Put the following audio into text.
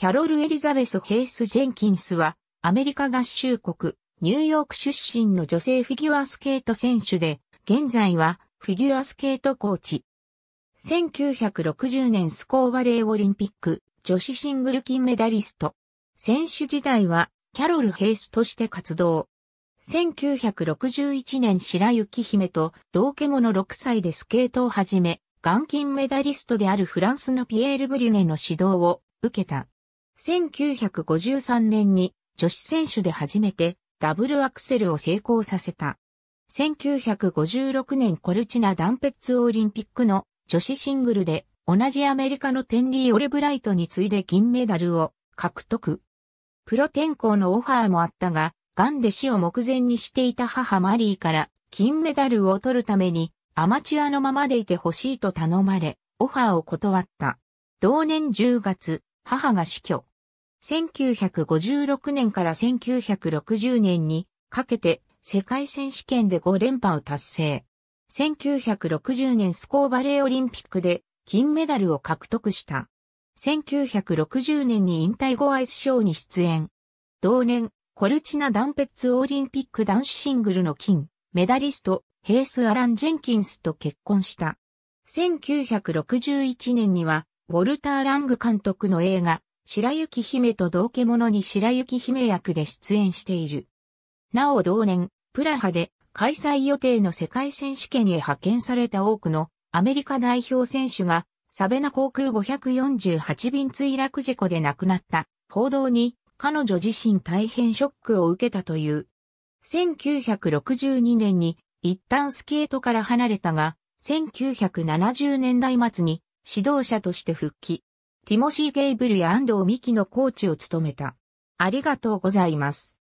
キャロル・エリザベス・ヘイス・ジェンキンスは、アメリカ合衆国、ニューヨーク出身の女性フィギュアスケート選手で、現在は、フィギュアスケートコーチ。1960年スコーバレーオリンピック、女子シングル金メダリスト。選手時代は、キャロル・ヘイスとして活動。1961年白雪姫と同獣6歳でスケートを始め、元金メダリストであるフランスのピエール・ブリュネの指導を受けた。1953年に女子選手で初めてダブルアクセルを成功させた。1956年コルチナダンペッツオリンピックの女子シングルで同じアメリカのテンリー・オルブライトに次いで銀メダルを獲得。プロ転向のオファーもあったが、ガンで死を目前にしていた母マリーから金メダルを取るためにアマチュアのままでいてほしいと頼まれ、オファーを断った。同年10月、母が死去。1956年から1960年にかけて世界選手権で5連覇を達成。1960年スコーバレーオリンピックで金メダルを獲得した。1960年に引退後アイスショーに出演。同年、コルチナ・ダンペッツオリンピック男子シングルの金、メダリスト、ヘイス・アラン・ジェンキンスと結婚した。1961年には、ウォルター・ラング監督の映画、白雪姫と同家者に白雪姫役で出演している。なお同年、プラハで開催予定の世界選手権へ派遣された多くのアメリカ代表選手がサベナ航空548便墜落事故で亡くなった報道に彼女自身大変ショックを受けたという。1962年に一旦スケートから離れたが、1970年代末に指導者として復帰。ティモシー・ゲイブルや安藤美希のコーチを務めた。ありがとうございます。